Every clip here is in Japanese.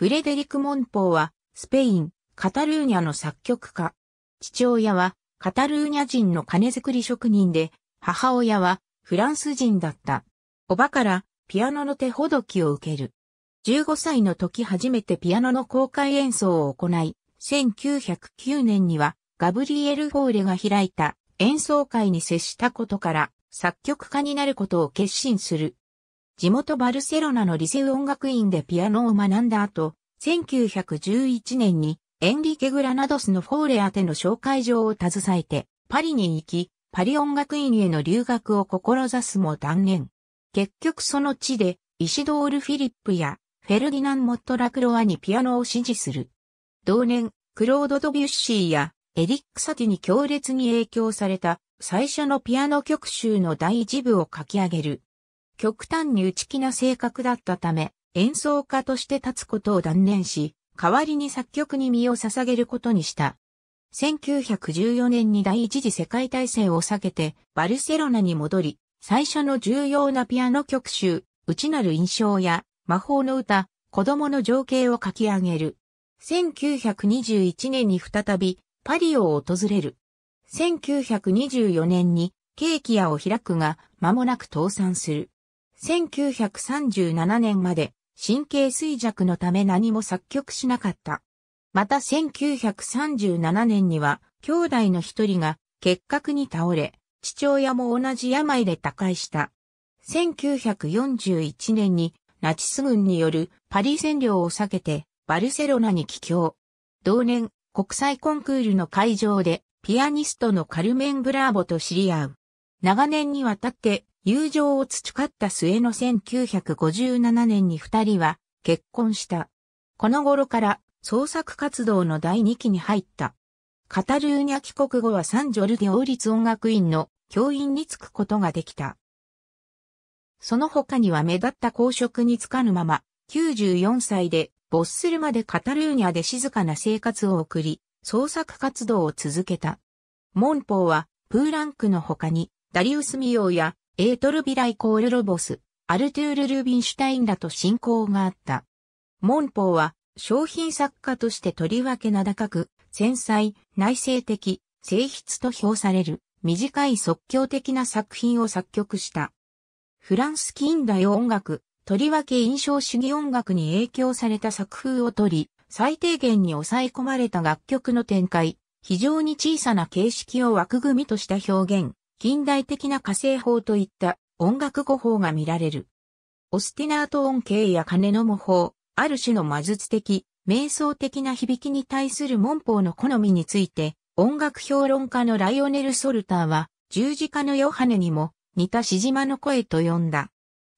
フレデリク・モンポーは、スペイン、カタルーニャの作曲家。父親は、カタルーニャ人の金づくり職人で、母親は、フランス人だった。おばから、ピアノの手ほどきを受ける。15歳の時初めてピアノの公開演奏を行い、1909年には、ガブリエル・フォーレが開いた演奏会に接したことから、作曲家になることを決心する。地元バルセロナのリセウ音楽院でピアノを学んだ後、1911年にエンリケ・グラナドスのフォーレ宛ての紹介状を携えて、パリに行き、パリ音楽院への留学を志すも断念。結局その地で、イシドール・フィリップや、フェルディナン・モット・ラクロアにピアノを支持する。同年、クロード・ドビュッシーや、エリック・サティに強烈に影響された、最初のピアノ曲集の第一部を書き上げる。極端に内気な性格だったため、演奏家として立つことを断念し、代わりに作曲に身を捧げることにした。1914年に第一次世界大戦を避けて、バルセロナに戻り、最初の重要なピアノ曲集、内なる印象や、魔法の歌、子供の情景を書き上げる。1921年に再び、パリを訪れる。1924年に、ケーキ屋を開くが、間もなく倒産する。1937年まで神経衰弱のため何も作曲しなかった。また1937年には兄弟の一人が結核に倒れ、父親も同じ病で他界した。1941年にナチス軍によるパリ占領を避けてバルセロナに帰郷。同年、国際コンクールの会場でピアニストのカルメン・ブラーボと知り合う。長年にわたって友情を培った末の1957年に二人は結婚した。この頃から創作活動の第二期に入った。カタルーニャ帰国後はサンジョルディ王立音楽院の教員に就くことができた。その他には目立った公職に就かぬまま、94歳で没するまでカタルーニャで静かな生活を送り、創作活動を続けた。モ法は、プーランクの他に、ダリウス・ミヨーや、エートルビライコールロボス、アルトゥール・ルービンシュタインらと親交があった。モンポーは商品作家としてとりわけ名高く、繊細、内省的、性質と評される、短い即興的な作品を作曲した。フランス近代音楽、とりわけ印象主義音楽に影響された作風をとり、最低限に抑え込まれた楽曲の展開、非常に小さな形式を枠組みとした表現、近代的な火星法といった音楽語法が見られる。オスティナート音形や鐘の模法、ある種の魔術的、瞑想的な響きに対する文法の好みについて、音楽評論家のライオネル・ソルターは、十字架のヨハネにも似たシジマの声と呼んだ。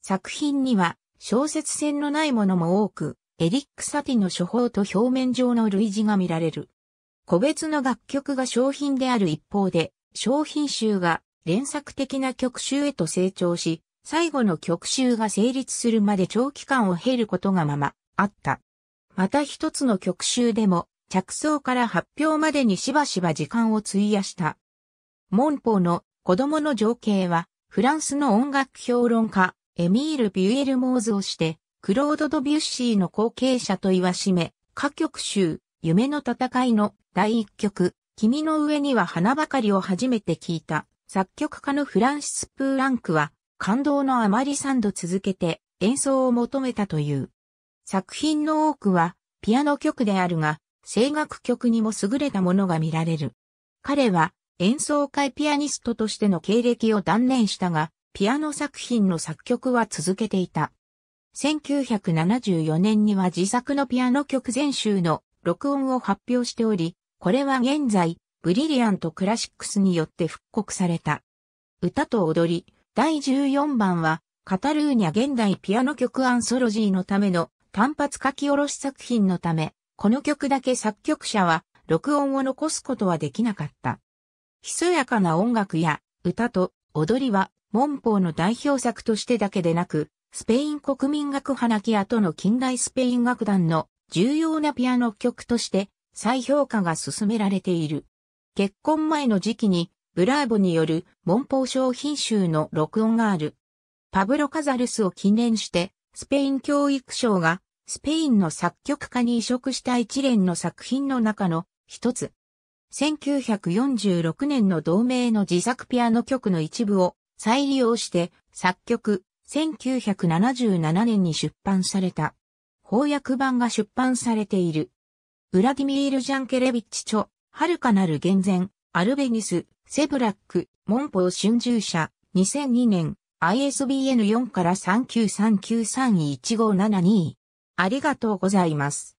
作品には小説線のないものも多く、エリック・サティの処方と表面上の類似が見られる。個別の楽曲が商品である一方で、商品集が連作的な曲集へと成長し、最後の曲集が成立するまで長期間を経ることがまま、あった。また一つの曲集でも、着想から発表までにしばしば時間を費やした。門法の子供の情景は、フランスの音楽評論家、エミール・ビュエル・モーズをして、クロード・ド・ビュッシーの後継者と言わしめ、歌曲集、夢の戦いの第一曲、君の上には花ばかりを初めて聞いた。作曲家のフランシス・プーランクは、感動のあまり3度続けて演奏を求めたという。作品の多くは、ピアノ曲であるが、声楽曲にも優れたものが見られる。彼は、演奏会ピアニストとしての経歴を断念したが、ピアノ作品の作曲は続けていた。1974年には自作のピアノ曲全集の録音を発表しており、これは現在、ブリリアントクラシックスによって復刻された。歌と踊り、第14番は、カタルーニャ現代ピアノ曲アンソロジーのための単発書き下ろし作品のため、この曲だけ作曲者は録音を残すことはできなかった。ひそやかな音楽や歌と踊りは文法の代表作としてだけでなく、スペイン国民楽派木屋との近代スペイン楽団の重要なピアノ曲として再評価が進められている。結婚前の時期に、ブラーボによる文法商品集の録音がある。パブロ・カザルスを記念して、スペイン教育省が、スペインの作曲家に移植した一連の作品の中の一つ。1946年の同盟の自作ピアノ曲の一部を再利用して作曲、1977年に出版された。翻訳版が出版されている。ウラディミール・ジャンケレビッチ著、遥かなる厳然、アルベニス、セブラック、モンポウ春秋社、2002年、ISBN4 から393931572。ありがとうございます。